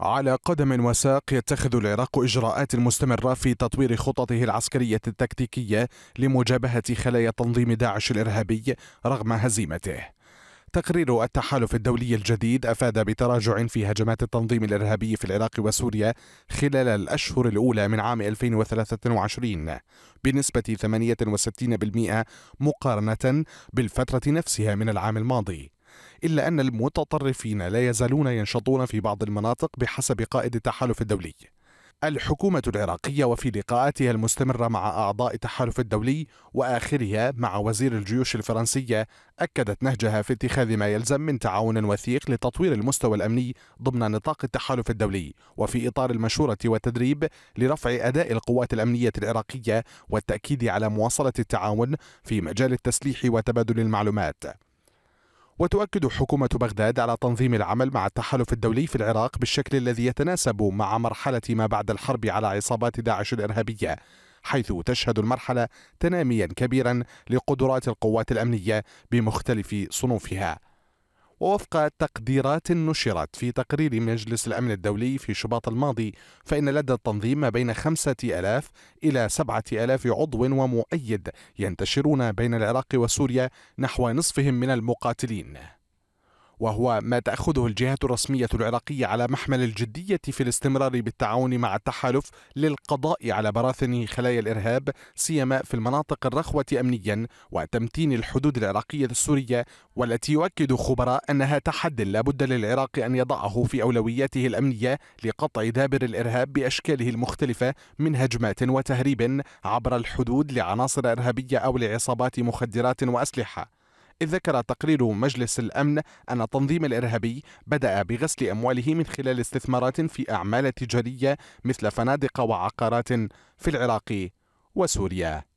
على قدم وساق يتخذ العراق إجراءات مستمرة في تطوير خططه العسكرية التكتيكية لمجابهة خلايا تنظيم داعش الإرهابي رغم هزيمته تقرير التحالف الدولي الجديد افاد بتراجع في هجمات التنظيم الارهابي في العراق وسوريا خلال الاشهر الاولى من عام 2023 بنسبه 68% مقارنه بالفتره نفسها من العام الماضي إلا أن المتطرفين لا يزالون ينشطون في بعض المناطق بحسب قائد التحالف الدولي الحكومة العراقية وفي لقاءاتها المستمرة مع أعضاء التحالف الدولي وآخرها مع وزير الجيوش الفرنسية أكدت نهجها في اتخاذ ما يلزم من تعاون وثيق لتطوير المستوى الأمني ضمن نطاق التحالف الدولي وفي إطار المشورة والتدريب لرفع أداء القوات الأمنية العراقية والتأكيد على مواصلة التعاون في مجال التسليح وتبادل المعلومات وتؤكد حكومة بغداد على تنظيم العمل مع التحالف الدولي في العراق بالشكل الذي يتناسب مع مرحلة ما بعد الحرب على عصابات داعش الإرهابية حيث تشهد المرحلة تناميا كبيرا لقدرات القوات الأمنية بمختلف صنوفها ووفق تقديرات نشرت في تقرير مجلس الأمن الدولي في شباط الماضي فإن لدى التنظيم ما بين خمسة ألاف إلى سبعة ألاف عضو ومؤيد ينتشرون بين العراق وسوريا نحو نصفهم من المقاتلين وهو ما تأخذه الجهات الرسمية العراقية على محمل الجدية في الاستمرار بالتعاون مع التحالف للقضاء على براثن خلايا الإرهاب سيما في المناطق الرخوة أمنيا وتمتين الحدود العراقية السورية والتي يؤكد خبراء أنها تحد لا بد للعراق أن يضعه في أولوياته الأمنية لقطع دابر الإرهاب بأشكاله المختلفة من هجمات وتهريب عبر الحدود لعناصر إرهابية أو لعصابات مخدرات وأسلحة إذ ذكر تقرير مجلس الأمن أن تنظيم الإرهابي بدأ بغسل أمواله من خلال استثمارات في أعمال تجارية مثل فنادق وعقارات في العراق وسوريا